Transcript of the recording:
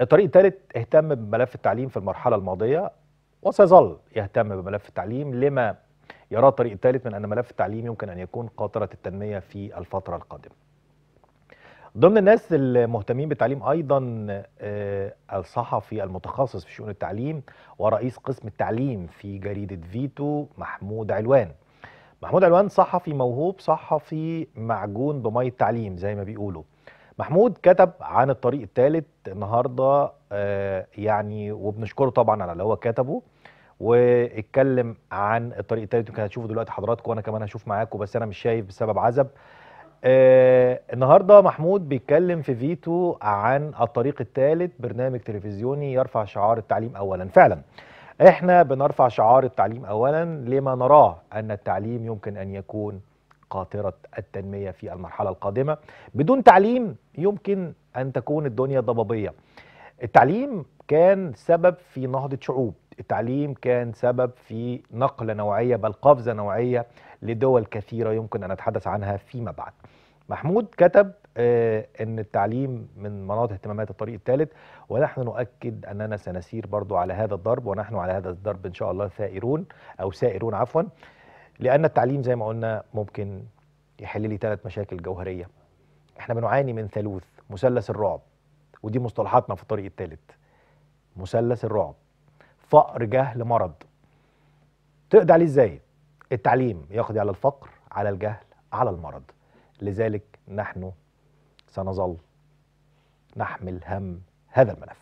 الطريق الثالث اهتم بملف التعليم في المرحلة الماضية وسيظل يهتم بملف التعليم لما يراه الطريق الثالث من أن ملف التعليم يمكن أن يكون قاطرة التنمية في الفترة القادمة ضمن الناس المهتمين بالتعليم أيضا آه، الصحفي المتخصص في شؤون التعليم ورئيس قسم التعليم في جريدة فيتو محمود علوان محمود علوان صحفي موهوب صحفي معجون بمية تعليم زي ما بيقولوا محمود كتب عن الطريق الثالث النهارده آه، يعني وبنشكره طبعا على اللي هو كتبه واتكلم عن الطريق الثالث يمكن هتشوفوا دلوقتي حضراتكم وانا كمان هشوف معاكم بس انا مش شايف بسبب عزب آه، النهارده محمود بيتكلم في فيتو عن الطريق الثالث برنامج تلفزيوني يرفع شعار التعليم اولا فعلا احنا بنرفع شعار التعليم اولا لما نراه ان التعليم يمكن ان يكون قاطرة التنمية في المرحلة القادمة بدون تعليم يمكن أن تكون الدنيا ضبابية التعليم كان سبب في نهضة شعوب التعليم كان سبب في نقلة نوعية بل قفزة نوعية لدول كثيرة يمكن أن أتحدث عنها فيما بعد محمود كتب آه، أن التعليم من مناطق اهتمامات الطريق الثالث ونحن نؤكد أننا سنسير برضو على هذا الضرب ونحن على هذا الضرب إن شاء الله ثائرون أو سائرون عفوا لان التعليم زي ما قلنا ممكن يحل لي ثلاث مشاكل جوهريه احنا بنعاني من ثالوث مثلث الرعب ودي مصطلحاتنا في الطريق الثالث مثلث الرعب فقر جهل مرض تقضي عليه ازاي التعليم يقضي على الفقر على الجهل على المرض لذلك نحن سنظل نحمل هم هذا الملف